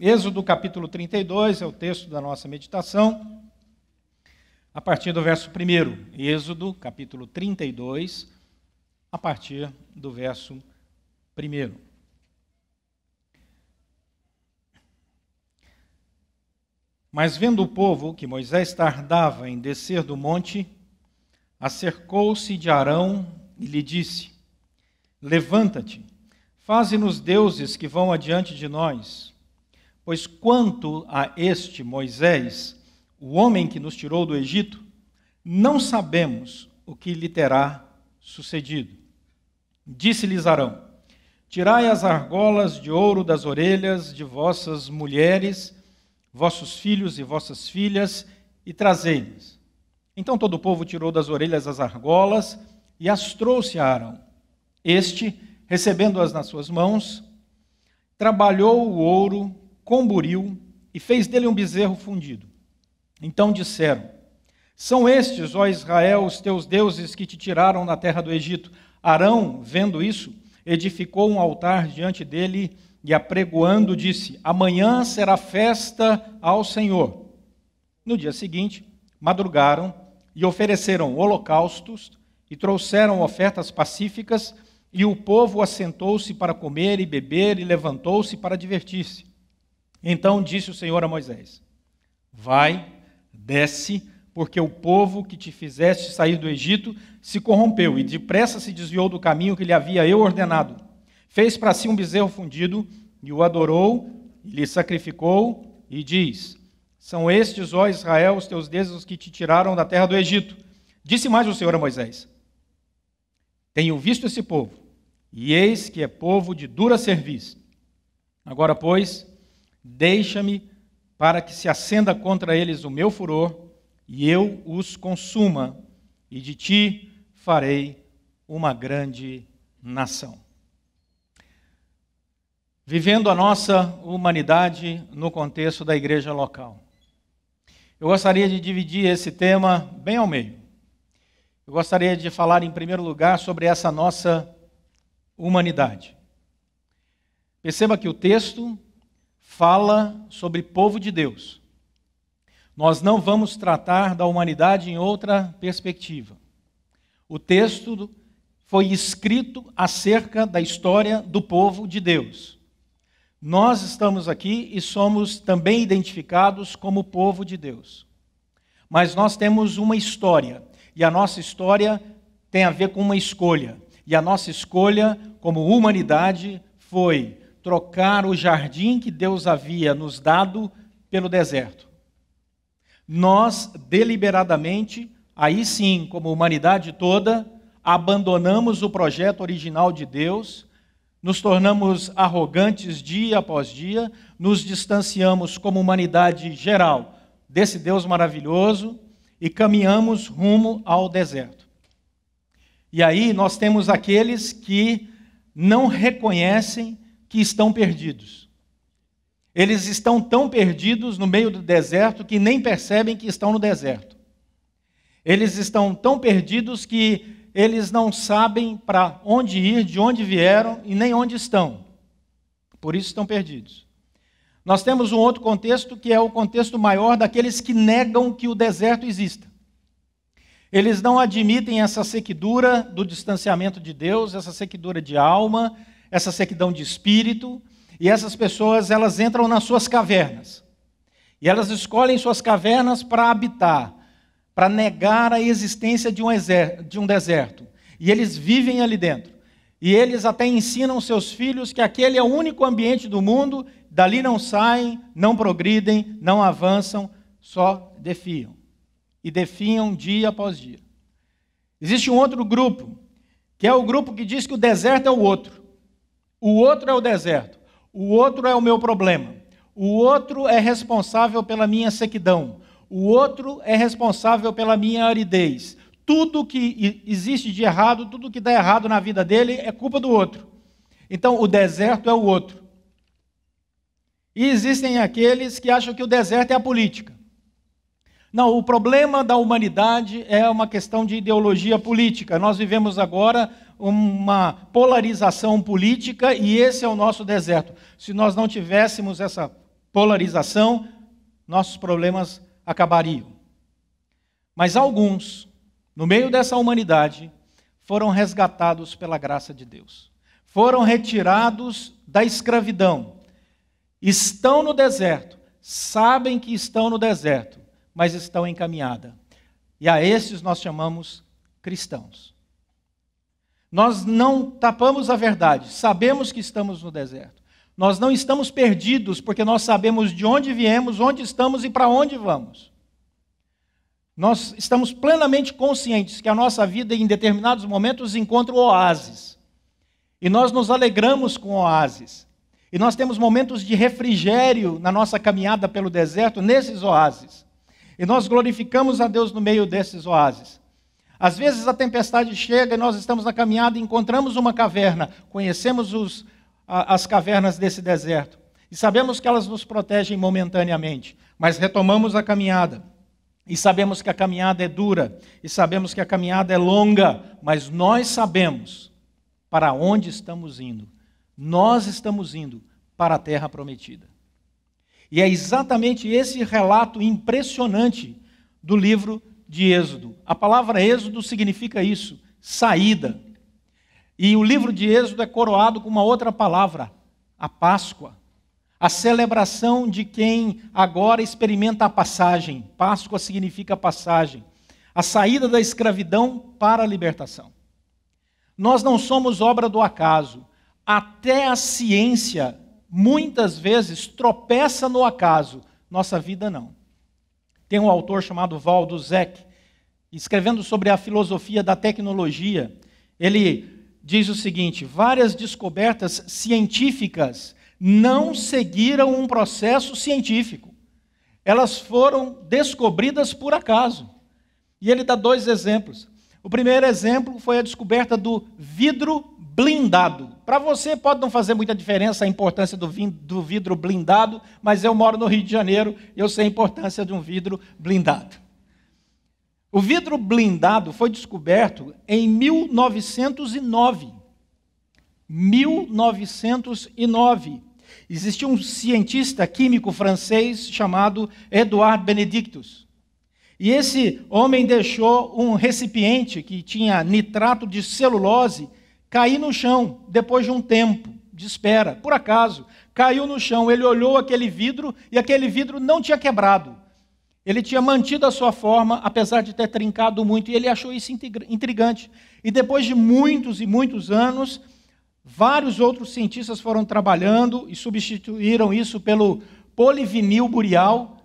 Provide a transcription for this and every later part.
Êxodo capítulo 32 é o texto da nossa meditação, a partir do verso 1. Êxodo capítulo 32, a partir do verso 1. Mas vendo o povo que Moisés tardava em descer do monte, acercou-se de Arão e lhe disse: Levanta-te, faze-nos deuses que vão adiante de nós Pois quanto a este Moisés, o homem que nos tirou do Egito, não sabemos o que lhe terá sucedido. Disse-lhes Arão: Tirai as argolas de ouro das orelhas de vossas mulheres, vossos filhos e vossas filhas, e trazei-lhes. Então todo o povo tirou das orelhas as argolas e as trouxe a Arão. Este, recebendo-as nas suas mãos, trabalhou o ouro com buril e fez dele um bezerro fundido. Então disseram: São estes, ó Israel, os teus deuses que te tiraram da terra do Egito. Arão, vendo isso, edificou um altar diante dele e apregoando disse: Amanhã será festa ao Senhor. No dia seguinte, madrugaram e ofereceram holocaustos e trouxeram ofertas pacíficas, e o povo assentou-se para comer e beber e levantou-se para divertir-se. Então disse o Senhor a Moisés: Vai, desce, porque o povo que te fizeste sair do Egito se corrompeu e depressa se desviou do caminho que lhe havia eu ordenado. Fez para si um bezerro fundido e o adorou, e lhe sacrificou e diz: São estes, ó Israel, os teus deuses os que te tiraram da terra do Egito. Disse mais o Senhor a Moisés: Tenho visto esse povo, e eis que é povo de dura serviço. Agora, pois, Deixa-me para que se acenda contra eles o meu furor e eu os consuma, e de ti farei uma grande nação. Vivendo a nossa humanidade no contexto da igreja local. Eu gostaria de dividir esse tema bem ao meio. Eu gostaria de falar, em primeiro lugar, sobre essa nossa humanidade. Perceba que o texto fala sobre povo de Deus. Nós não vamos tratar da humanidade em outra perspectiva. O texto foi escrito acerca da história do povo de Deus. Nós estamos aqui e somos também identificados como povo de Deus. Mas nós temos uma história, e a nossa história tem a ver com uma escolha. E a nossa escolha como humanidade foi trocar o jardim que Deus havia nos dado pelo deserto. Nós, deliberadamente, aí sim, como humanidade toda, abandonamos o projeto original de Deus, nos tornamos arrogantes dia após dia, nos distanciamos como humanidade geral desse Deus maravilhoso e caminhamos rumo ao deserto. E aí nós temos aqueles que não reconhecem que estão perdidos. Eles estão tão perdidos no meio do deserto que nem percebem que estão no deserto. Eles estão tão perdidos que eles não sabem para onde ir, de onde vieram e nem onde estão. Por isso estão perdidos. Nós temos um outro contexto que é o contexto maior daqueles que negam que o deserto exista. Eles não admitem essa sequidura do distanciamento de Deus, essa sequidura de alma, essa sequidão de espírito, e essas pessoas elas entram nas suas cavernas. E elas escolhem suas cavernas para habitar, para negar a existência de um, de um deserto. E eles vivem ali dentro. E eles até ensinam seus filhos que aquele é o único ambiente do mundo, dali não saem, não progridem, não avançam, só defiam. E defiam dia após dia. Existe um outro grupo, que é o grupo que diz que o deserto é o outro. O outro é o deserto. O outro é o meu problema. O outro é responsável pela minha sequidão. O outro é responsável pela minha aridez. Tudo que existe de errado, tudo que dá errado na vida dele é culpa do outro. Então, o deserto é o outro. E existem aqueles que acham que o deserto é a política. Não, o problema da humanidade é uma questão de ideologia política. Nós vivemos agora uma polarização política e esse é o nosso deserto. Se nós não tivéssemos essa polarização, nossos problemas acabariam. Mas alguns, no meio dessa humanidade, foram resgatados pela graça de Deus. Foram retirados da escravidão. Estão no deserto, sabem que estão no deserto, mas estão em caminhada. E a esses nós chamamos cristãos. Nós não tapamos a verdade, sabemos que estamos no deserto. Nós não estamos perdidos, porque nós sabemos de onde viemos, onde estamos e para onde vamos. Nós estamos plenamente conscientes que a nossa vida, em determinados momentos, encontra oásis. E nós nos alegramos com oásis. E nós temos momentos de refrigério na nossa caminhada pelo deserto, nesses oásis. E nós glorificamos a Deus no meio desses oásis. Às vezes a tempestade chega e nós estamos na caminhada e encontramos uma caverna. Conhecemos os, a, as cavernas desse deserto e sabemos que elas nos protegem momentaneamente, mas retomamos a caminhada. E sabemos que a caminhada é dura, e sabemos que a caminhada é longa, mas nós sabemos para onde estamos indo. Nós estamos indo para a terra prometida. E é exatamente esse relato impressionante do livro de Êxodo. A palavra Êxodo significa isso, saída. E o livro de Êxodo é coroado com uma outra palavra, a Páscoa. A celebração de quem agora experimenta a passagem. Páscoa significa passagem. A saída da escravidão para a libertação. Nós não somos obra do acaso. Até a ciência, muitas vezes, tropeça no acaso. Nossa vida não. Tem um autor chamado Valdo Zeck, escrevendo sobre a filosofia da tecnologia. Ele diz o seguinte: várias descobertas científicas não seguiram um processo científico. Elas foram descobridas por acaso. E ele dá dois exemplos. O primeiro exemplo foi a descoberta do vidro blindado. Para você pode não fazer muita diferença a importância do, do vidro blindado, mas eu moro no Rio de Janeiro, eu sei a importância de um vidro blindado. O vidro blindado foi descoberto em 1909. 1909. Existia um cientista químico francês chamado Edouard Benedictus. E esse homem deixou um recipiente que tinha nitrato de celulose Caí no chão depois de um tempo de espera, por acaso. Caiu no chão, ele olhou aquele vidro e aquele vidro não tinha quebrado. Ele tinha mantido a sua forma, apesar de ter trincado muito, e ele achou isso intrigante. E depois de muitos e muitos anos, vários outros cientistas foram trabalhando e substituíram isso pelo polivinil burial,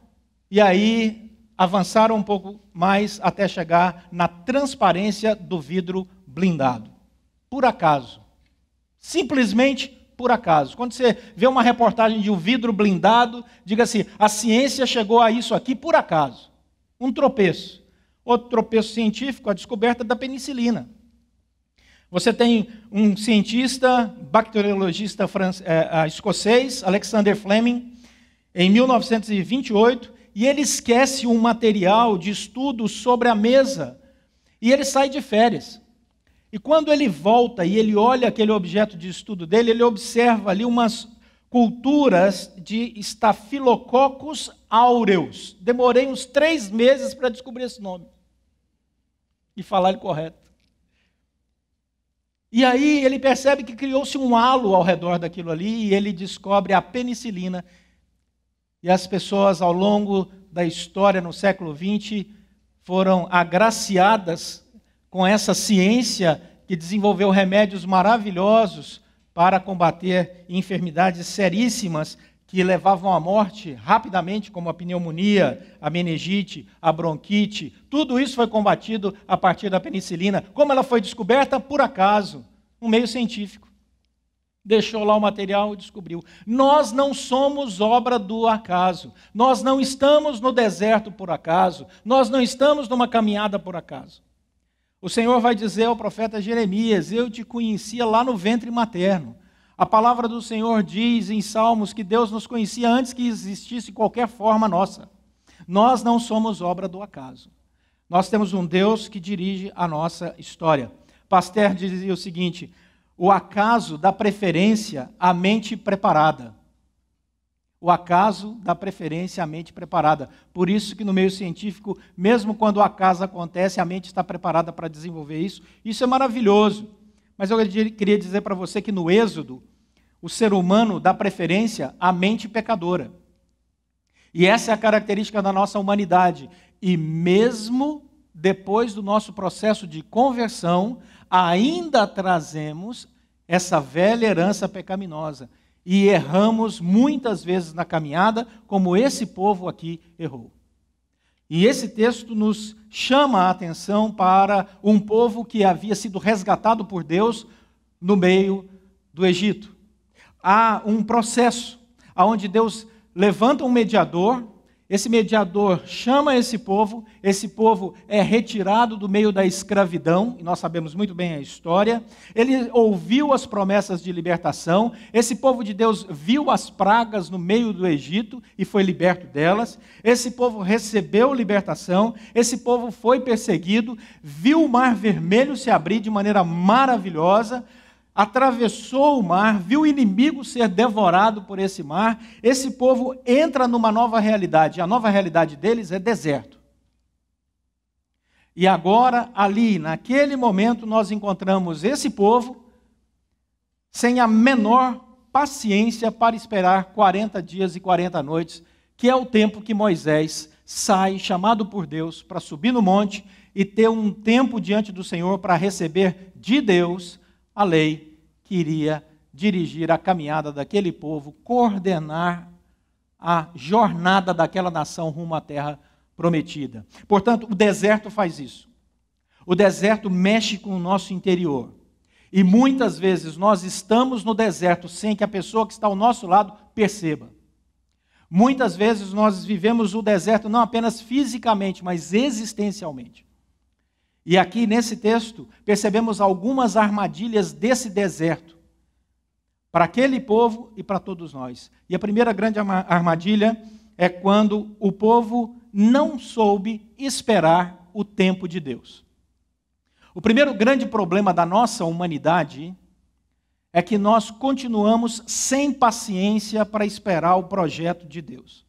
e aí avançaram um pouco mais até chegar na transparência do vidro blindado por acaso. Simplesmente por acaso. Quando você vê uma reportagem de um vidro blindado, diga assim: a ciência chegou a isso aqui por acaso. Um tropeço. Outro tropeço científico, a descoberta da penicilina. Você tem um cientista, bacteriologista é, escocês, Alexander Fleming, em 1928, e ele esquece um material de estudo sobre a mesa e ele sai de férias. E quando ele volta e ele olha aquele objeto de estudo dele, ele observa ali umas culturas de Staphylococcus aureus. Demorei uns três meses para descobrir esse nome e falar ele correto. E aí ele percebe que criou-se um halo ao redor daquilo ali e ele descobre a penicilina. E as pessoas ao longo da história no século XX foram agraciadas com essa ciência que desenvolveu remédios maravilhosos para combater enfermidades seríssimas que levavam à morte rapidamente, como a pneumonia, a meningite, a bronquite. Tudo isso foi combatido a partir da penicilina. Como ela foi descoberta? Por acaso, um meio científico. Deixou lá o material e descobriu. Nós não somos obra do acaso. Nós não estamos no deserto por acaso. Nós não estamos numa caminhada por acaso. O Senhor vai dizer ao profeta Jeremias: Eu te conhecia lá no ventre materno. A palavra do Senhor diz em Salmos que Deus nos conhecia antes que existisse qualquer forma nossa. Nós não somos obra do acaso. Nós temos um Deus que dirige a nossa história. Pasteur dizia o seguinte: o acaso dá preferência à mente preparada o acaso dá preferência à mente preparada. Por isso que no meio científico, mesmo quando o acaso acontece, a mente está preparada para desenvolver isso. Isso é maravilhoso. Mas eu queria dizer para você que no Êxodo, o ser humano dá preferência à mente pecadora. E essa é a característica da nossa humanidade. E mesmo depois do nosso processo de conversão, ainda trazemos essa velha herança pecaminosa. E erramos muitas vezes na caminhada, como esse povo aqui errou. E esse texto nos chama a atenção para um povo que havia sido resgatado por Deus no meio do Egito. Há um processo onde Deus levanta um mediador esse mediador chama esse povo, esse povo é retirado do meio da escravidão, e nós sabemos muito bem a história. Ele ouviu as promessas de libertação, esse povo de Deus viu as pragas no meio do Egito e foi liberto delas. Esse povo recebeu libertação, esse povo foi perseguido, viu o mar vermelho se abrir de maneira maravilhosa atravessou o mar, viu o inimigo ser devorado por esse mar, esse povo entra numa nova realidade. A nova realidade deles é deserto. E agora, ali, naquele momento, nós encontramos esse povo sem a menor paciência para esperar 40 dias e 40 noites, que é o tempo que Moisés sai, chamado por Deus, para subir no monte e ter um tempo diante do Senhor para receber de Deus a lei que iria dirigir a caminhada daquele povo, coordenar a jornada daquela nação rumo à terra prometida. Portanto, o deserto faz isso. O deserto mexe com o nosso interior. E muitas vezes nós estamos no deserto sem que a pessoa que está ao nosso lado perceba. Muitas vezes nós vivemos o deserto não apenas fisicamente, mas existencialmente. E aqui nesse texto percebemos algumas armadilhas desse deserto para aquele povo e para todos nós. E a primeira grande armadilha é quando o povo não soube esperar o tempo de Deus. O primeiro grande problema da nossa humanidade é que nós continuamos sem paciência para esperar o projeto de Deus.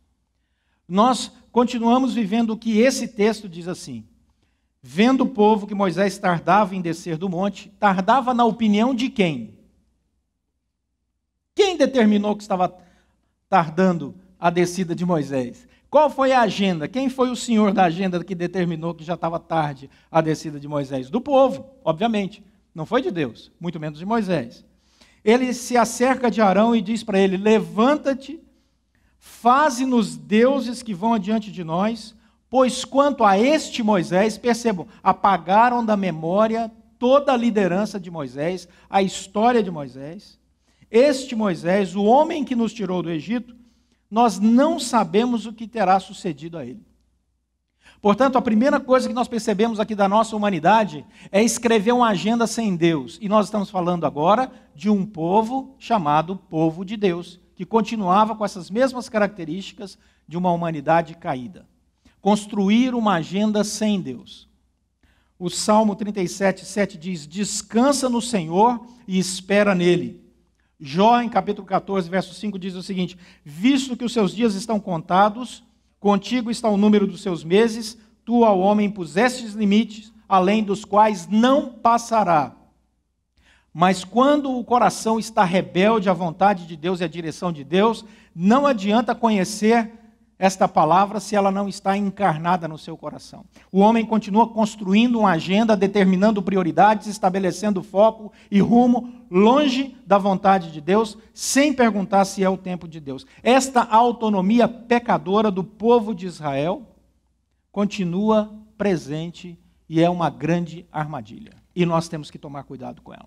Nós continuamos vivendo o que esse texto diz assim: Vendo o povo que Moisés tardava em descer do monte, tardava na opinião de quem? Quem determinou que estava tardando a descida de Moisés? Qual foi a agenda? Quem foi o senhor da agenda que determinou que já estava tarde a descida de Moisés? Do povo, obviamente. Não foi de Deus, muito menos de Moisés. Ele se acerca de Arão e diz para ele: Levanta-te, faze-nos deuses que vão adiante de nós, Pois quanto a este Moisés, percebam, apagaram da memória toda a liderança de Moisés, a história de Moisés. Este Moisés, o homem que nos tirou do Egito, nós não sabemos o que terá sucedido a ele. Portanto, a primeira coisa que nós percebemos aqui da nossa humanidade é escrever uma agenda sem Deus. E nós estamos falando agora de um povo chamado povo de Deus, que continuava com essas mesmas características de uma humanidade caída construir uma agenda sem Deus. O Salmo 37, 7 diz: Descansa no Senhor e espera nele. Jó, em capítulo 14, verso 5, diz o seguinte: Visto que os seus dias estão contados, contigo está o número dos seus meses, tu ao homem pusestes limites, além dos quais não passará. Mas quando o coração está rebelde à vontade de Deus e à direção de Deus, não adianta conhecer esta palavra se ela não está encarnada no seu coração. O homem continua construindo uma agenda, determinando prioridades, estabelecendo foco e rumo longe da vontade de Deus, sem perguntar se é o tempo de Deus. Esta autonomia pecadora do povo de Israel continua presente e é uma grande armadilha. E nós temos que tomar cuidado com ela.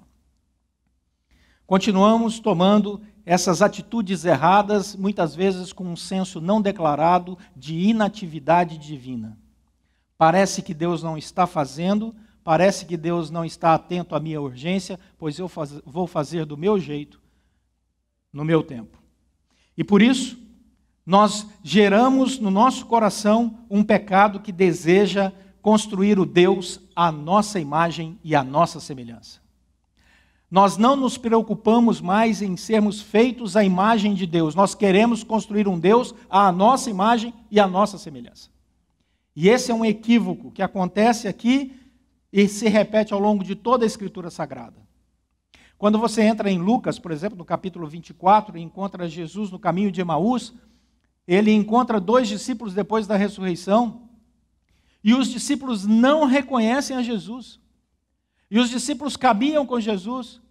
Continuamos tomando essas atitudes erradas, muitas vezes com um senso não declarado de inatividade divina. Parece que Deus não está fazendo, parece que Deus não está atento à minha urgência, pois eu faz, vou fazer do meu jeito, no meu tempo. E por isso, nós geramos no nosso coração um pecado que deseja construir o Deus à nossa imagem e à nossa semelhança. Nós não nos preocupamos mais em sermos feitos à imagem de Deus. Nós queremos construir um Deus à nossa imagem e à nossa semelhança. E esse é um equívoco que acontece aqui e se repete ao longo de toda a Escritura Sagrada. Quando você entra em Lucas, por exemplo, no capítulo 24, e encontra Jesus no caminho de Emaús, ele encontra dois discípulos depois da ressurreição, e os discípulos não reconhecem a Jesus. E os discípulos caminham com Jesus.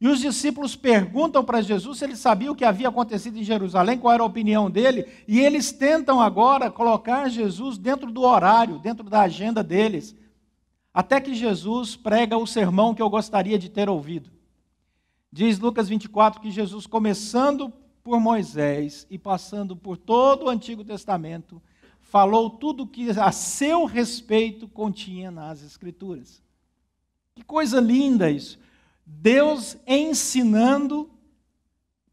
E os discípulos perguntam para Jesus se ele sabia o que havia acontecido em Jerusalém, qual era a opinião dele, e eles tentam agora colocar Jesus dentro do horário, dentro da agenda deles, até que Jesus prega o sermão que eu gostaria de ter ouvido. Diz Lucas 24 que Jesus, começando por Moisés e passando por todo o Antigo Testamento, falou tudo o que a seu respeito continha nas Escrituras. Que coisa linda isso! Deus ensinando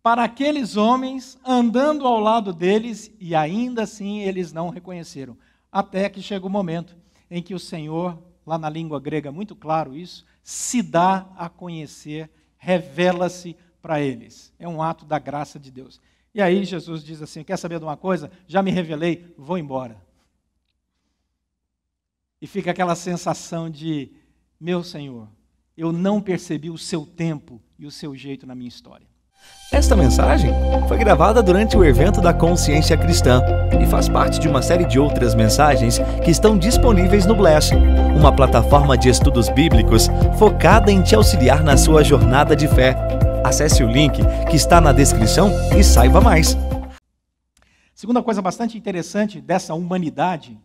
para aqueles homens, andando ao lado deles, e ainda assim eles não reconheceram. Até que chega o momento em que o Senhor, lá na língua grega, muito claro isso, se dá a conhecer, revela-se para eles. É um ato da graça de Deus. E aí Jesus diz assim: Quer saber de uma coisa? Já me revelei, vou embora. E fica aquela sensação de meu Senhor, eu não percebi o seu tempo e o seu jeito na minha história. Esta mensagem foi gravada durante o evento da Consciência Cristã e faz parte de uma série de outras mensagens que estão disponíveis no Bless, uma plataforma de estudos bíblicos focada em te auxiliar na sua jornada de fé. Acesse o link que está na descrição e saiba mais. Segunda coisa bastante interessante dessa humanidade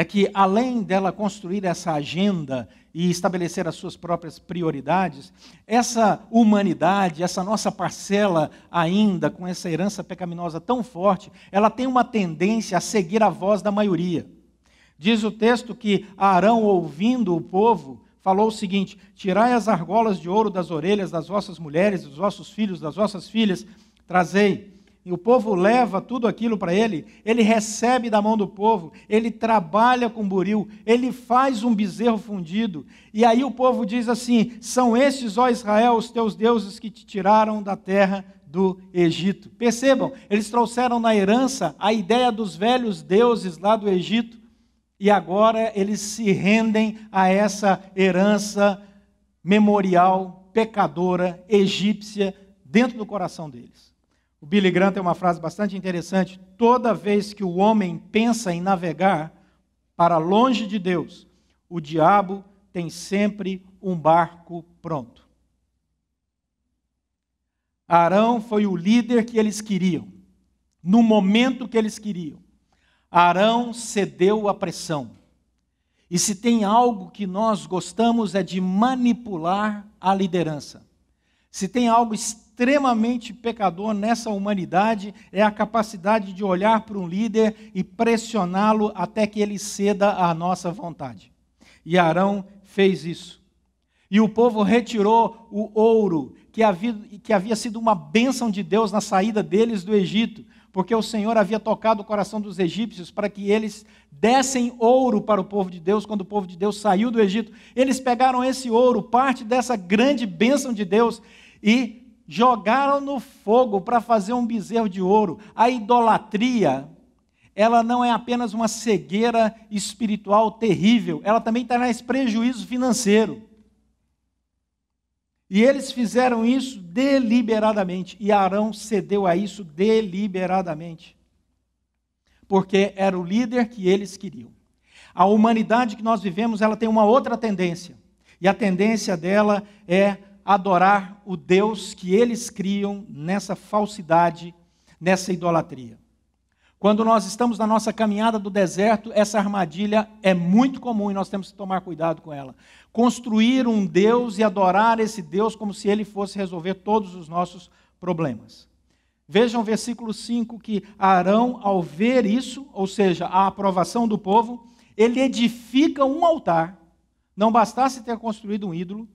é que, além dela construir essa agenda e estabelecer as suas próprias prioridades, essa humanidade, essa nossa parcela ainda com essa herança pecaminosa tão forte, ela tem uma tendência a seguir a voz da maioria. Diz o texto que Arão, ouvindo o povo, falou o seguinte: Tirai as argolas de ouro das orelhas das vossas mulheres, dos vossos filhos, das vossas filhas, trazei e o povo leva tudo aquilo para ele, ele recebe da mão do povo, ele trabalha com buril, ele faz um bezerro fundido. E aí o povo diz assim: São estes, ó Israel, os teus deuses que te tiraram da terra do Egito. Percebam, eles trouxeram na herança a ideia dos velhos deuses lá do Egito, e agora eles se rendem a essa herança memorial, pecadora, egípcia, dentro do coração deles. O Billy Graham tem uma frase bastante interessante: toda vez que o homem pensa em navegar para longe de Deus, o diabo tem sempre um barco pronto. Arão foi o líder que eles queriam, no momento que eles queriam. Arão cedeu à pressão. E se tem algo que nós gostamos é de manipular a liderança. Se tem algo extremamente pecador nessa humanidade é a capacidade de olhar para um líder e pressioná-lo até que ele ceda à nossa vontade. E Arão fez isso. E o povo retirou o ouro que havia, que havia sido uma bênção de Deus na saída deles do Egito, porque o Senhor havia tocado o coração dos egípcios para que eles dessem ouro para o povo de Deus quando o povo de Deus saiu do Egito. Eles pegaram esse ouro, parte dessa grande bênção de Deus, e jogaram no fogo para fazer um bezerro de ouro. A idolatria, ela não é apenas uma cegueira espiritual terrível, ela também traz prejuízo financeiro. E eles fizeram isso deliberadamente, e Arão cedeu a isso deliberadamente, porque era o líder que eles queriam. A humanidade que nós vivemos, ela tem uma outra tendência, e a tendência dela é adorar o Deus que eles criam nessa falsidade, nessa idolatria. Quando nós estamos na nossa caminhada do deserto, essa armadilha é muito comum e nós temos que tomar cuidado com ela. Construir um Deus e adorar esse Deus como se ele fosse resolver todos os nossos problemas. Vejam o versículo 5 que Arão, ao ver isso, ou seja, a aprovação do povo, ele edifica um altar. Não bastasse ter construído um ídolo,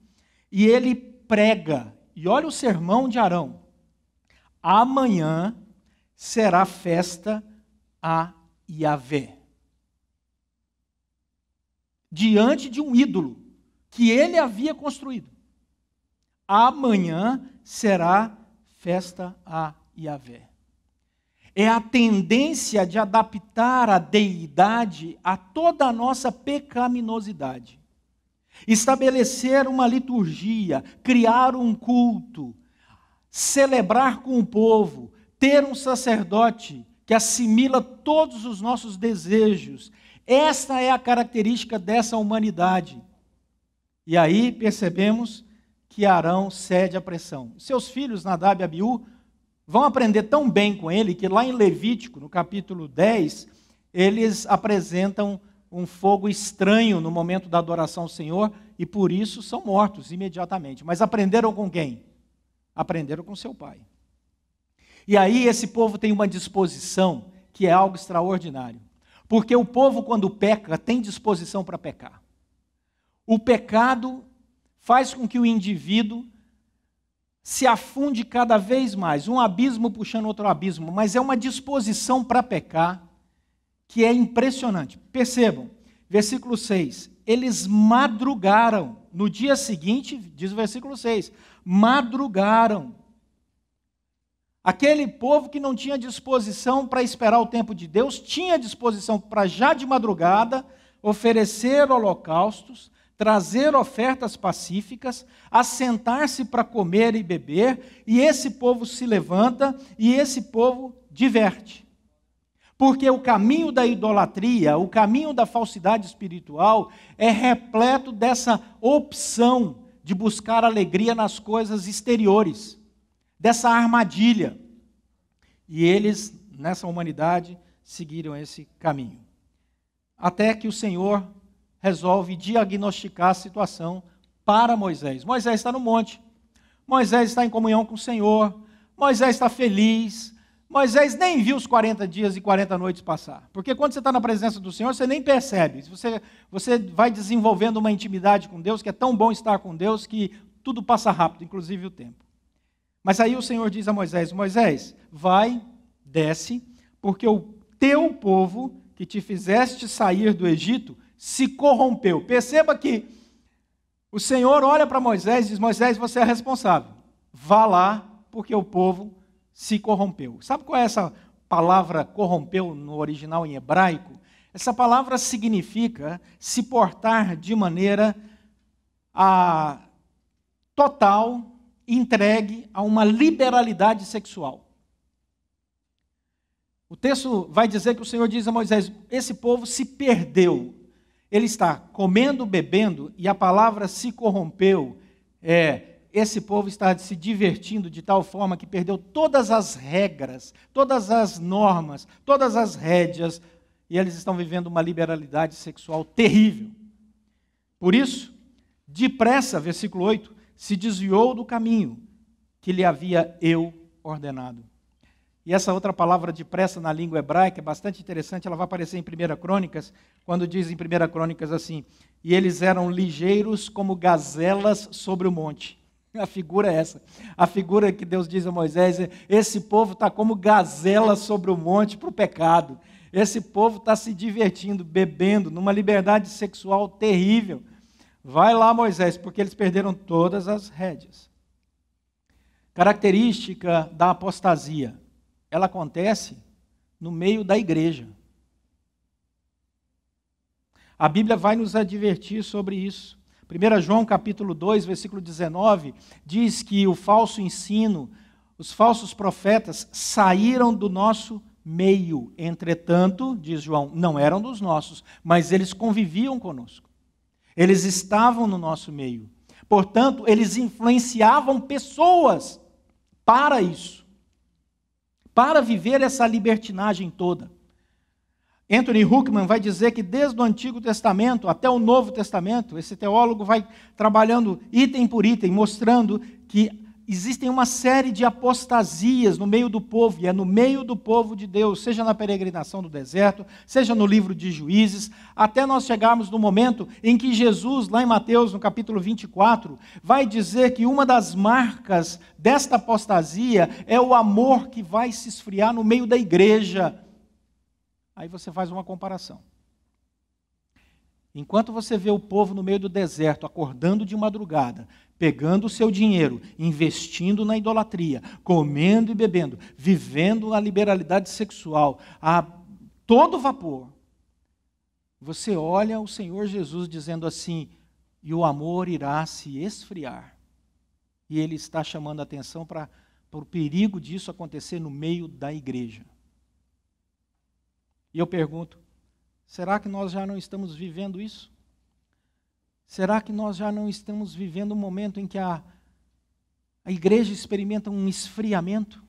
e ele prega e olha o sermão de Arão. Amanhã será festa a Yahvé. Diante de um ídolo que ele havia construído. Amanhã será festa a Yahvé. É a tendência de adaptar a deidade a toda a nossa pecaminosidade estabelecer uma liturgia, criar um culto, celebrar com o povo, ter um sacerdote que assimila todos os nossos desejos. Esta é a característica dessa humanidade. E aí percebemos que Arão cede à pressão. Seus filhos, Nadab e Abiú, vão aprender tão bem com ele que lá em Levítico, no capítulo 10, eles apresentam um fogo estranho no momento da adoração ao Senhor e por isso são mortos imediatamente. Mas aprenderam com quem? Aprenderam com seu pai. E aí esse povo tem uma disposição que é algo extraordinário. Porque o povo, quando peca, tem disposição para pecar. O pecado faz com que o indivíduo se afunde cada vez mais, um abismo puxando outro abismo, mas é uma disposição para pecar que é impressionante. Percebam, versículo 6. Eles madrugaram. No dia seguinte, diz o versículo 6, madrugaram. Aquele povo que não tinha disposição para esperar o tempo de Deus, tinha disposição para já de madrugada oferecer holocaustos, trazer ofertas pacíficas, assentar-se para comer e beber, e esse povo se levanta e esse povo diverte. Porque o caminho da idolatria, o caminho da falsidade espiritual, é repleto dessa opção de buscar alegria nas coisas exteriores, dessa armadilha. E eles, nessa humanidade, seguiram esse caminho. Até que o Senhor resolve diagnosticar a situação para Moisés. Moisés está no monte, Moisés está em comunhão com o Senhor, Moisés está feliz, Moisés nem viu os 40 dias e 40 noites passar. Porque quando você está na presença do Senhor, você nem percebe. Você, você vai desenvolvendo uma intimidade com Deus, que é tão bom estar com Deus, que tudo passa rápido, inclusive o tempo. Mas aí o Senhor diz a Moisés: Moisés, vai, desce, porque o teu povo que te fizeste sair do Egito se corrompeu. Perceba que o Senhor olha para Moisés e diz: Moisés, você é responsável. Vá lá, porque o povo se corrompeu. Sabe qual é essa palavra corrompeu no original em hebraico? Essa palavra significa se portar de maneira a, ah, total, entregue a uma liberalidade sexual. O texto vai dizer que o Senhor diz a Moisés: esse povo se perdeu. Ele está comendo, bebendo, e a palavra se corrompeu. É, esse povo está se divertindo de tal forma que perdeu todas as regras, todas as normas, todas as rédeas, e eles estão vivendo uma liberalidade sexual terrível. Por isso, depressa, versículo 8, se desviou do caminho que lhe havia eu ordenado. E essa outra palavra depressa na língua hebraica é bastante interessante, ela vai aparecer em 1 Crônicas, quando diz em 1 Crônicas assim: E eles eram ligeiros como gazelas sobre o monte. A figura é essa. A figura que Deus diz a Moisés é: esse povo está como gazela sobre o monte para o pecado. Esse povo está se divertindo, bebendo, numa liberdade sexual terrível. Vai lá, Moisés, porque eles perderam todas as rédeas. Característica da apostasia: ela acontece no meio da igreja. A Bíblia vai nos advertir sobre isso. 1 João capítulo 2, versículo 19, diz que o falso ensino, os falsos profetas saíram do nosso meio. Entretanto, diz João, não eram dos nossos, mas eles conviviam conosco. Eles estavam no nosso meio. Portanto, eles influenciavam pessoas para isso, para viver essa libertinagem toda. Anthony Huckman vai dizer que desde o Antigo Testamento até o Novo Testamento, esse teólogo vai trabalhando item por item, mostrando que existem uma série de apostasias no meio do povo, e é no meio do povo de Deus, seja na peregrinação do deserto, seja no livro de juízes, até nós chegarmos no momento em que Jesus, lá em Mateus, no capítulo 24, vai dizer que uma das marcas desta apostasia é o amor que vai se esfriar no meio da igreja. Aí você faz uma comparação. Enquanto você vê o povo no meio do deserto, acordando de madrugada, pegando o seu dinheiro, investindo na idolatria, comendo e bebendo, vivendo a liberalidade sexual a todo vapor, você olha o Senhor Jesus dizendo assim: e o amor irá se esfriar. E ele está chamando a atenção para, para o perigo disso acontecer no meio da igreja. E eu pergunto: será que nós já não estamos vivendo isso? Será que nós já não estamos vivendo um momento em que a, a igreja experimenta um esfriamento?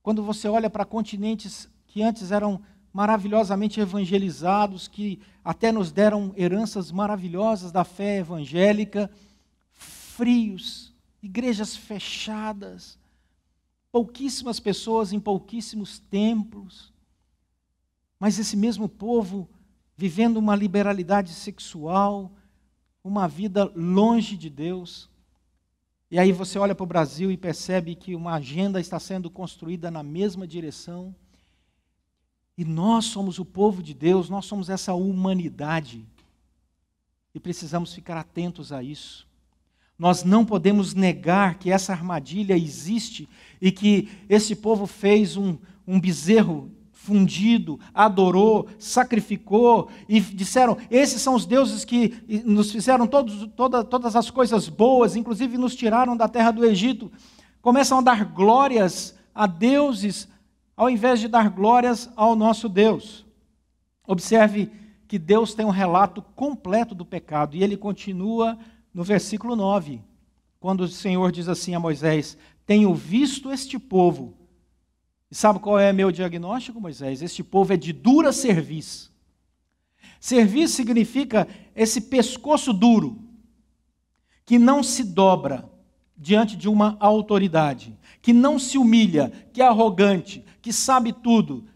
Quando você olha para continentes que antes eram maravilhosamente evangelizados, que até nos deram heranças maravilhosas da fé evangélica, frios, igrejas fechadas, pouquíssimas pessoas em pouquíssimos templos. Mas esse mesmo povo vivendo uma liberalidade sexual, uma vida longe de Deus. E aí você olha para o Brasil e percebe que uma agenda está sendo construída na mesma direção. E nós somos o povo de Deus, nós somos essa humanidade. E precisamos ficar atentos a isso. Nós não podemos negar que essa armadilha existe e que esse povo fez um, um bezerro fundido, adorou, sacrificou e disseram: esses são os deuses que nos fizeram todos, toda, todas as coisas boas, inclusive nos tiraram da terra do Egito. Começam a dar glórias a deuses ao invés de dar glórias ao nosso Deus. Observe que Deus tem um relato completo do pecado e ele continua no versículo 9, quando o Senhor diz assim a Moisés: Tenho visto este povo e sabe qual é meu diagnóstico, Moisés? Este povo é de dura serviço. Serviço significa esse pescoço duro, que não se dobra diante de uma autoridade, que não se humilha, que é arrogante, que sabe tudo,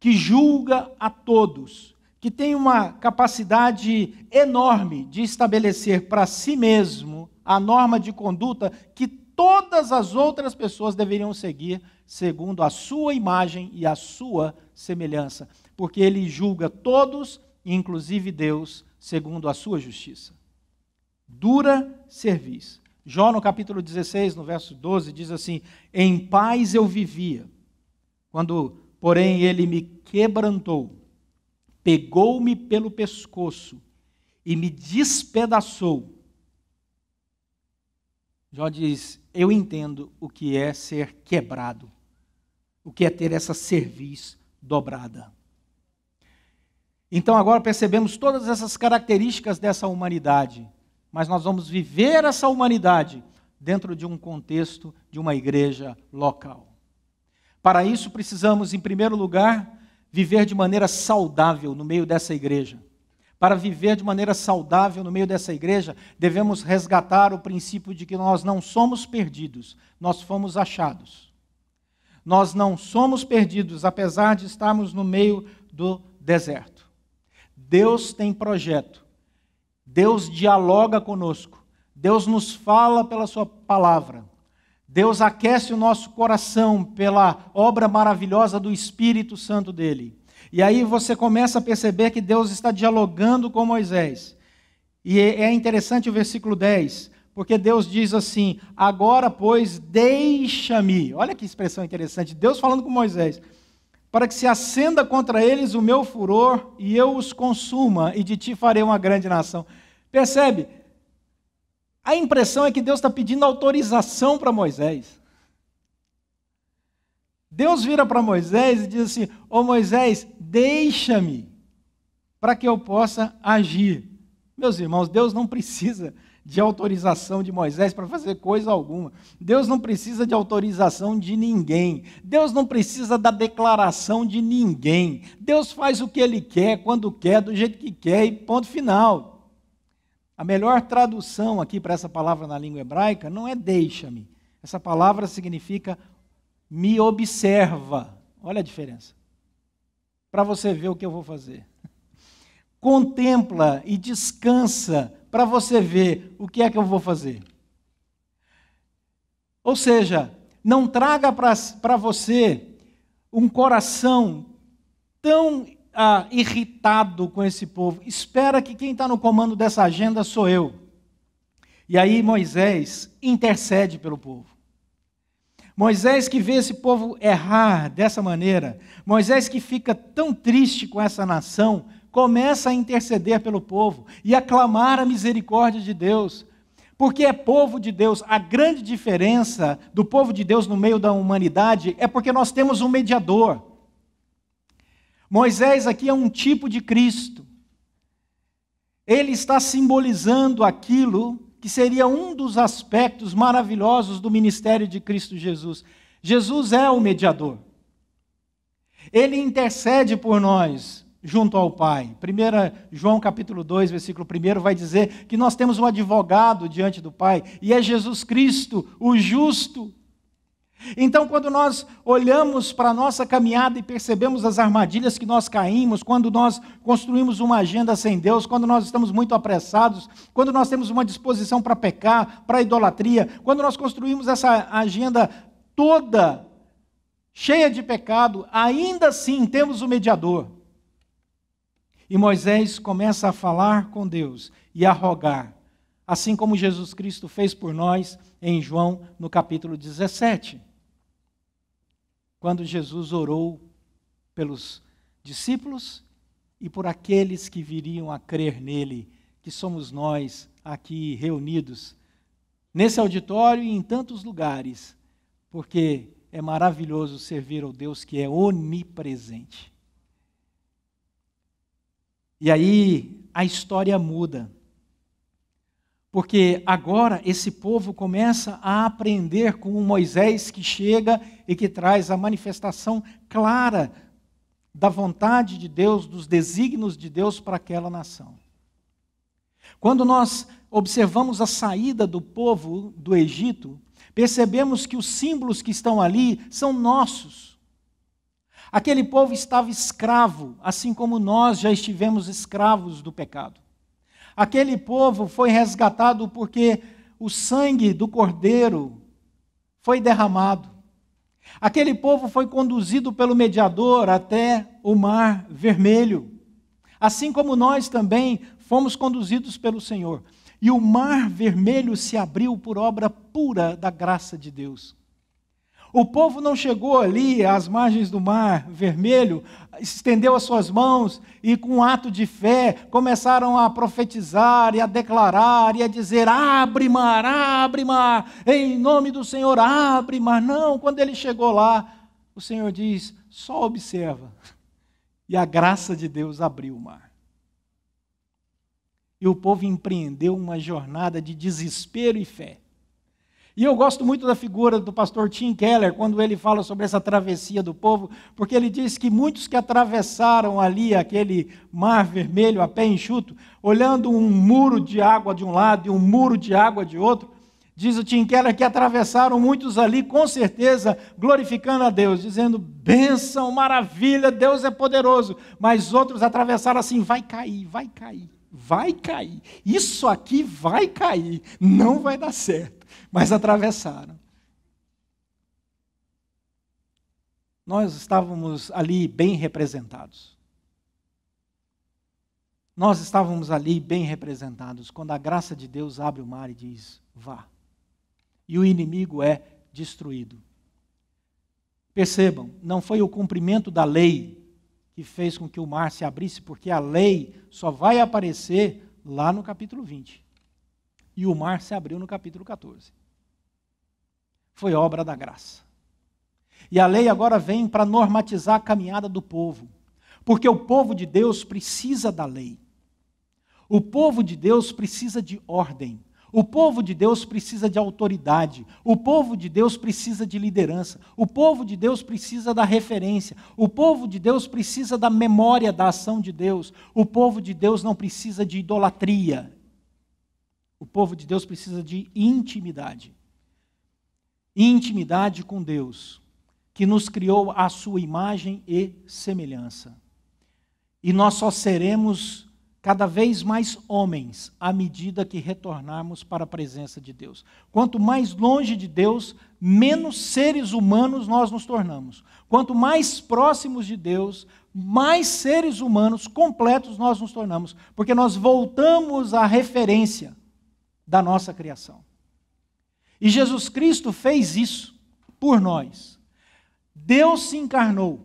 que julga a todos, que tem uma capacidade enorme de estabelecer para si mesmo a norma de conduta que todas as outras pessoas deveriam seguir segundo a sua imagem e a sua semelhança, porque ele julga todos, inclusive Deus, segundo a sua justiça. Dura serviço. Jó, no capítulo 16, no verso 12, diz assim: Em paz eu vivia, quando, porém, ele me quebrantou, pegou-me pelo pescoço e me despedaçou Jó diz: Eu entendo o que é ser quebrado, o que é ter essa cerviz dobrada. Então agora percebemos todas essas características dessa humanidade, mas nós vamos viver essa humanidade dentro de um contexto de uma igreja local. Para isso precisamos, em primeiro lugar, viver de maneira saudável no meio dessa igreja para viver de maneira saudável no meio dessa igreja, devemos resgatar o princípio de que nós não somos perdidos, nós fomos achados. Nós não somos perdidos, apesar de estarmos no meio do deserto. Deus tem projeto, Deus dialoga conosco, Deus nos fala pela Sua palavra. Deus aquece o nosso coração pela obra maravilhosa do Espírito Santo dele. E aí você começa a perceber que Deus está dialogando com Moisés. E é, é interessante o versículo 10, porque Deus diz assim: Agora, pois, deixa-me. Olha que expressão interessante. Deus falando com Moisés para que se acenda contra eles o meu furor e eu os consuma, e de ti farei uma grande nação. Percebe? A impressão é que Deus está pedindo autorização para Moisés. Deus vira para Moisés e diz assim: Ô Moisés, deixa-me para que eu possa agir. Meus irmãos, Deus não precisa de autorização de Moisés para fazer coisa alguma. Deus não precisa de autorização de ninguém. Deus não precisa da declaração de ninguém. Deus faz o que ele quer, quando quer, do jeito que quer e ponto final. A melhor tradução aqui para essa palavra na língua hebraica não é deixa-me. Essa palavra significa me observa. Olha a diferença para você ver o que eu vou fazer. Contempla e descansa para você ver o que é que eu vou fazer. Ou seja, não traga para você um coração tão ah, irritado com esse povo. Espera que quem está no comando dessa agenda sou eu. E aí Moisés intercede pelo povo. Moisés que vê esse povo errar dessa maneira, Moisés que fica tão triste com essa nação, começa a interceder pelo povo e a clamar a misericórdia de Deus. Porque é povo de Deus, a grande diferença do povo de Deus no meio da humanidade é porque nós temos um mediador. Moisés aqui é um tipo de Cristo. Ele está simbolizando aquilo que seria um dos aspectos maravilhosos do ministério de Cristo Jesus. Jesus é o mediador. Ele intercede por nós junto ao Pai. 1 João capítulo 2, versículo 1 vai dizer que nós temos um advogado diante do Pai, e é Jesus Cristo, o justo. Então, quando nós olhamos para a nossa caminhada e percebemos as armadilhas que nós caímos, quando nós construímos uma agenda sem Deus, quando nós estamos muito apressados, quando nós temos uma disposição para pecar, para idolatria, quando nós construímos essa agenda toda cheia de pecado, ainda assim temos o mediador. E Moisés começa a falar com Deus e a rogar, assim como Jesus Cristo fez por nós em João no capítulo 17 quando Jesus orou pelos discípulos e por aqueles que viriam a crer nele, que somos nós aqui reunidos nesse auditório e em tantos lugares, porque é maravilhoso servir ao Deus que é onipresente. E aí a história muda. Porque agora esse povo começa a aprender com o Moisés que chega e que traz a manifestação clara da vontade de Deus, dos desígnios de Deus para aquela nação. Quando nós observamos a saída do povo do Egito, percebemos que os símbolos que estão ali são nossos. Aquele povo estava escravo, assim como nós já estivemos escravos do pecado. Aquele povo foi resgatado porque o sangue do cordeiro foi derramado. Aquele povo foi conduzido pelo mediador até o mar vermelho. Assim como nós também fomos conduzidos pelo Senhor. E o mar vermelho se abriu por obra pura da graça de Deus. O povo não chegou ali às margens do mar vermelho, estendeu as suas mãos e, com um ato de fé, começaram a profetizar e a declarar e a dizer: abre mar, abre mar, em nome do Senhor, abre mar. Não, quando ele chegou lá, o Senhor diz: só observa. E a graça de Deus abriu o mar. E o povo empreendeu uma jornada de desespero e fé e eu gosto muito da figura do pastor Tim Keller, quando ele fala sobre essa travessia do povo, porque ele diz que muitos que atravessaram ali aquele mar vermelho a pé enxuto, olhando um muro de água de um lado e um muro de água de outro, diz o Tim Keller que atravessaram muitos ali, com certeza, glorificando a Deus, dizendo: bênção, maravilha, Deus é poderoso. Mas outros atravessaram assim: vai cair, vai cair, vai cair. Isso aqui vai cair, não vai dar certo mas atravessaram. Nós estávamos ali bem representados. Nós estávamos ali bem representados quando a graça de Deus abre o mar e diz: vá. E o inimigo é destruído. Percebam, não foi o cumprimento da lei que fez com que o mar se abrisse, porque a lei só vai aparecer lá no capítulo 20. E o mar se abriu no capítulo 14 foi obra da graça. E a lei agora vem para normatizar a caminhada do povo, porque o povo de Deus precisa da lei. O povo de Deus precisa de ordem. O povo de Deus precisa de autoridade. O povo de Deus precisa de liderança. O povo de Deus precisa da referência. O povo de Deus precisa da memória da ação de Deus. O povo de Deus não precisa de idolatria. O povo de Deus precisa de intimidade intimidade com Deus, que nos criou à sua imagem e semelhança. E nós só seremos cada vez mais homens à medida que retornarmos para a presença de Deus. Quanto mais longe de Deus, menos seres humanos nós nos tornamos. Quanto mais próximos de Deus, mais seres humanos completos nós nos tornamos, porque nós voltamos à referência da nossa criação. E Jesus Cristo fez isso por nós. Deus se encarnou,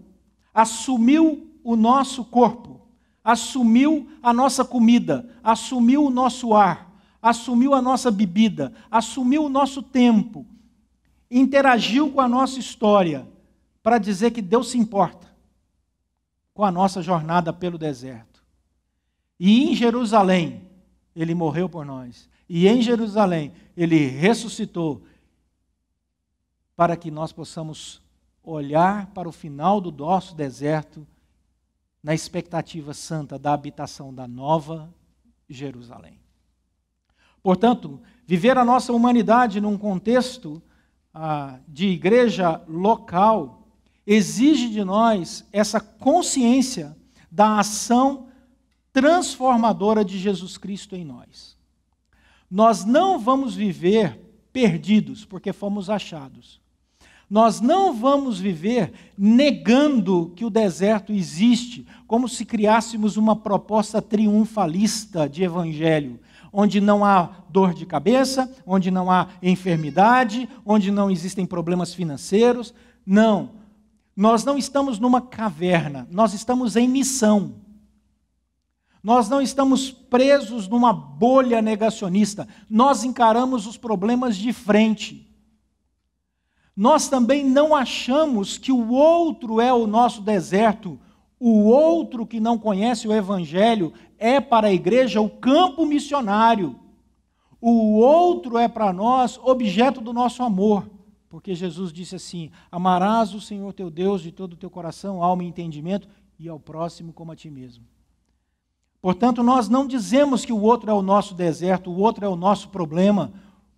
assumiu o nosso corpo, assumiu a nossa comida, assumiu o nosso ar, assumiu a nossa bebida, assumiu o nosso tempo, interagiu com a nossa história para dizer que Deus se importa com a nossa jornada pelo deserto. E em Jerusalém, ele morreu por nós e em Jerusalém ele ressuscitou para que nós possamos olhar para o final do nosso deserto na expectativa santa da habitação da nova Jerusalém. Portanto, viver a nossa humanidade num contexto ah, de igreja local exige de nós essa consciência da ação transformadora de Jesus Cristo em nós. Nós não vamos viver perdidos porque fomos achados. Nós não vamos viver negando que o deserto existe, como se criássemos uma proposta triunfalista de evangelho, onde não há dor de cabeça, onde não há enfermidade, onde não existem problemas financeiros. Não. Nós não estamos numa caverna, nós estamos em missão. Nós não estamos presos numa bolha negacionista. Nós encaramos os problemas de frente. Nós também não achamos que o outro é o nosso deserto. O outro que não conhece o Evangelho é para a igreja o campo missionário. O outro é para nós objeto do nosso amor. Porque Jesus disse assim: Amarás o Senhor teu Deus de todo o teu coração, alma e entendimento, e ao próximo como a ti mesmo. Portanto, nós não dizemos que o outro é o nosso deserto, o outro é o nosso problema,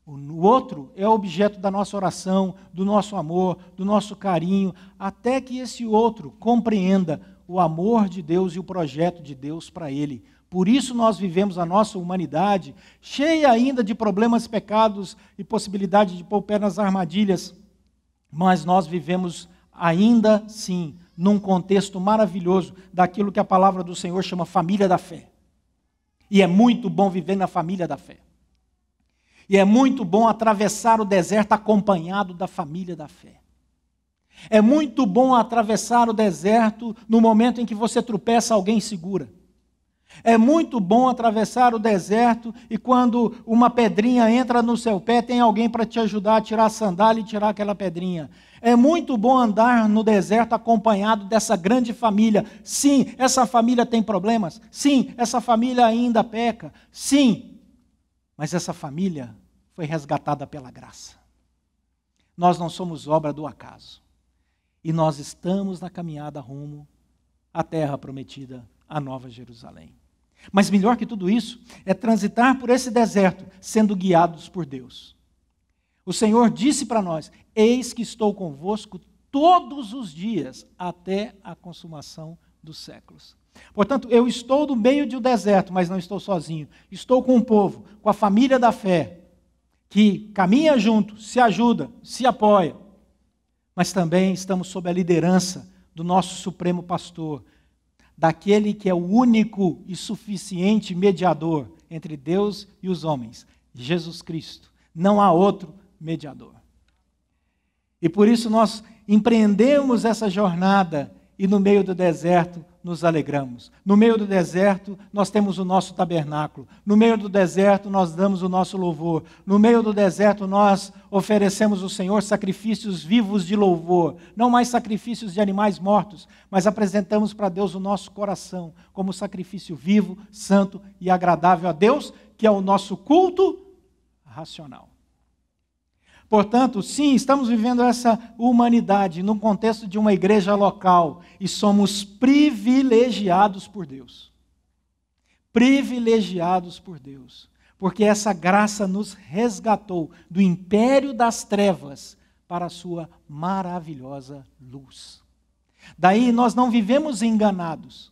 o outro é objeto da nossa oração, do nosso amor, do nosso carinho, até que esse outro compreenda o amor de Deus e o projeto de Deus para ele. Por isso nós vivemos a nossa humanidade cheia ainda de problemas, pecados e possibilidade de pôr pé nas armadilhas, mas nós vivemos ainda sim num contexto maravilhoso daquilo que a palavra do Senhor chama família da fé. E é muito bom viver na família da fé. E é muito bom atravessar o deserto acompanhado da família da fé. É muito bom atravessar o deserto no momento em que você tropeça, alguém segura. É muito bom atravessar o deserto e quando uma pedrinha entra no seu pé, tem alguém para te ajudar a tirar a sandália e tirar aquela pedrinha. É muito bom andar no deserto acompanhado dessa grande família. Sim, essa família tem problemas. Sim, essa família ainda peca. Sim, mas essa família foi resgatada pela graça. Nós não somos obra do acaso. E nós estamos na caminhada rumo à terra prometida a Nova Jerusalém. Mas melhor que tudo isso é transitar por esse deserto sendo guiados por Deus. O Senhor disse para nós: Eis que estou convosco todos os dias até a consumação dos séculos. Portanto, eu estou no meio de um deserto, mas não estou sozinho. Estou com o povo, com a família da fé, que caminha junto, se ajuda, se apoia. Mas também estamos sob a liderança do nosso Supremo Pastor, daquele que é o único e suficiente mediador entre Deus e os homens, Jesus Cristo. Não há outro mediador. E por isso nós empreendemos essa jornada e no meio do deserto nos alegramos. No meio do deserto nós temos o nosso tabernáculo. No meio do deserto nós damos o nosso louvor. No meio do deserto nós oferecemos ao Senhor sacrifícios vivos de louvor, não mais sacrifícios de animais mortos, mas apresentamos para Deus o nosso coração como sacrifício vivo, santo e agradável a Deus, que é o nosso culto racional. Portanto, sim, estamos vivendo essa humanidade no contexto de uma igreja local e somos privilegiados por Deus. Privilegiados por Deus, porque essa graça nos resgatou do império das trevas para a sua maravilhosa luz. Daí nós não vivemos enganados.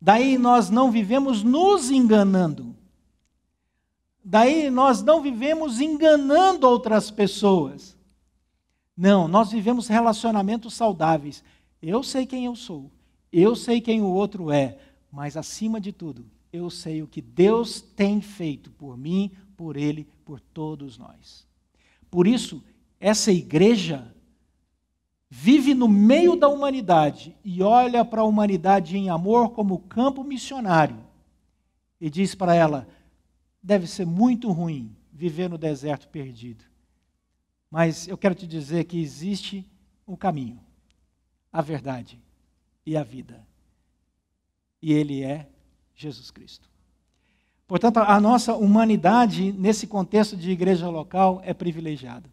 Daí nós não vivemos nos enganando. Daí nós não vivemos enganando outras pessoas. Não, nós vivemos relacionamentos saudáveis. Eu sei quem eu sou, eu sei quem o outro é, mas acima de tudo, eu sei o que Deus tem feito por mim, por ele, por todos nós. Por isso, essa igreja vive no meio da humanidade e olha para a humanidade em amor como campo missionário e diz para ela: Deve ser muito ruim viver no deserto perdido. Mas eu quero te dizer que existe um caminho, a verdade e a vida. E ele é Jesus Cristo. Portanto, a nossa humanidade, nesse contexto de igreja local, é privilegiada.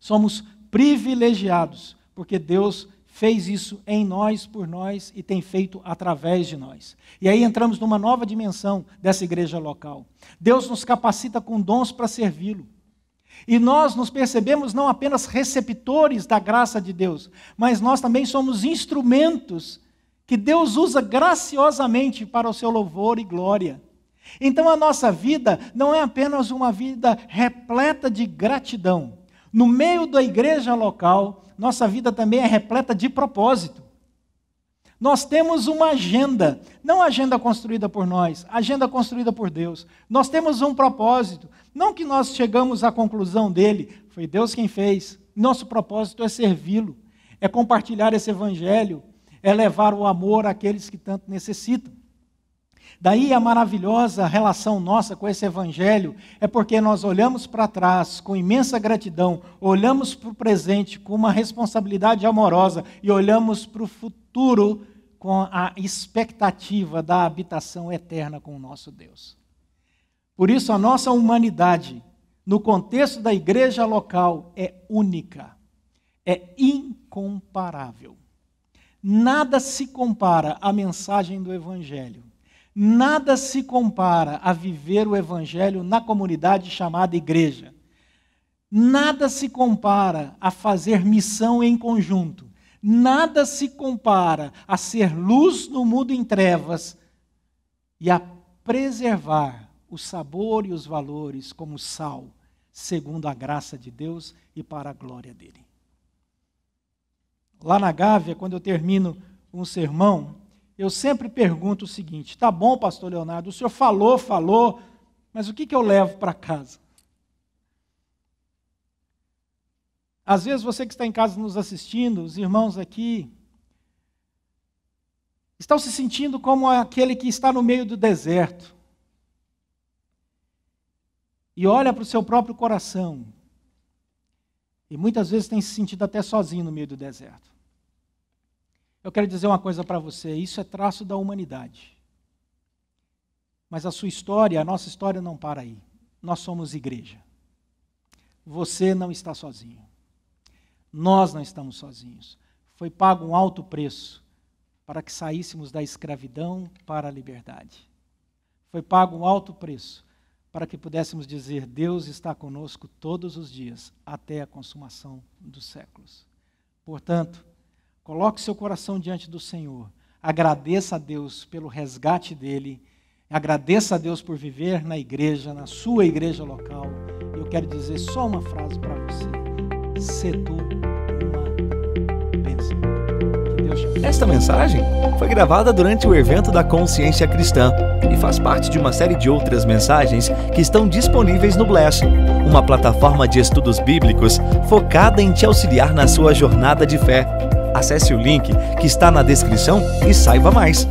Somos privilegiados, porque Deus fez isso em nós, por nós e tem feito através de nós. E aí entramos numa nova dimensão dessa igreja local. Deus nos capacita com dons para servi-lo. E nós nos percebemos não apenas receptores da graça de Deus, mas nós também somos instrumentos que Deus usa graciosamente para o seu louvor e glória. Então a nossa vida não é apenas uma vida repleta de gratidão, no meio da igreja local, nossa vida também é repleta de propósito. Nós temos uma agenda, não agenda construída por nós, agenda construída por Deus. Nós temos um propósito, não que nós chegamos à conclusão dele, foi Deus quem fez. Nosso propósito é servi-lo, é compartilhar esse evangelho, é levar o amor àqueles que tanto necessitam. Daí a maravilhosa relação nossa com esse Evangelho é porque nós olhamos para trás com imensa gratidão, olhamos para o presente com uma responsabilidade amorosa e olhamos para o futuro com a expectativa da habitação eterna com o nosso Deus. Por isso, a nossa humanidade, no contexto da igreja local, é única, é incomparável. Nada se compara à mensagem do Evangelho. Nada se compara a viver o Evangelho na comunidade chamada igreja. Nada se compara a fazer missão em conjunto. Nada se compara a ser luz no mundo em trevas e a preservar o sabor e os valores como sal, segundo a graça de Deus e para a glória dele. Lá na Gávea, quando eu termino um sermão, eu sempre pergunto o seguinte: tá bom, pastor Leonardo, o senhor falou, falou, mas o que, que eu levo para casa? Às vezes você que está em casa nos assistindo, os irmãos aqui, estão se sentindo como aquele que está no meio do deserto e olha para o seu próprio coração. E muitas vezes tem se sentido até sozinho no meio do deserto. Eu quero dizer uma coisa para você: isso é traço da humanidade. Mas a sua história, a nossa história não para aí. Nós somos igreja. Você não está sozinho. Nós não estamos sozinhos. Foi pago um alto preço para que saíssemos da escravidão para a liberdade. Foi pago um alto preço para que pudéssemos dizer: Deus está conosco todos os dias, até a consumação dos séculos. Portanto, Coloque seu coração diante do Senhor. Agradeça a Deus pelo resgate dele. Agradeça a Deus por viver na igreja, na sua igreja local. Eu quero dizer só uma frase para você. Se tu uma bênção. Deus Esta mensagem foi gravada durante o evento da Consciência Cristã e faz parte de uma série de outras mensagens que estão disponíveis no Bless, uma plataforma de estudos bíblicos focada em te auxiliar na sua jornada de fé. Acesse o link que está na descrição e saiba mais.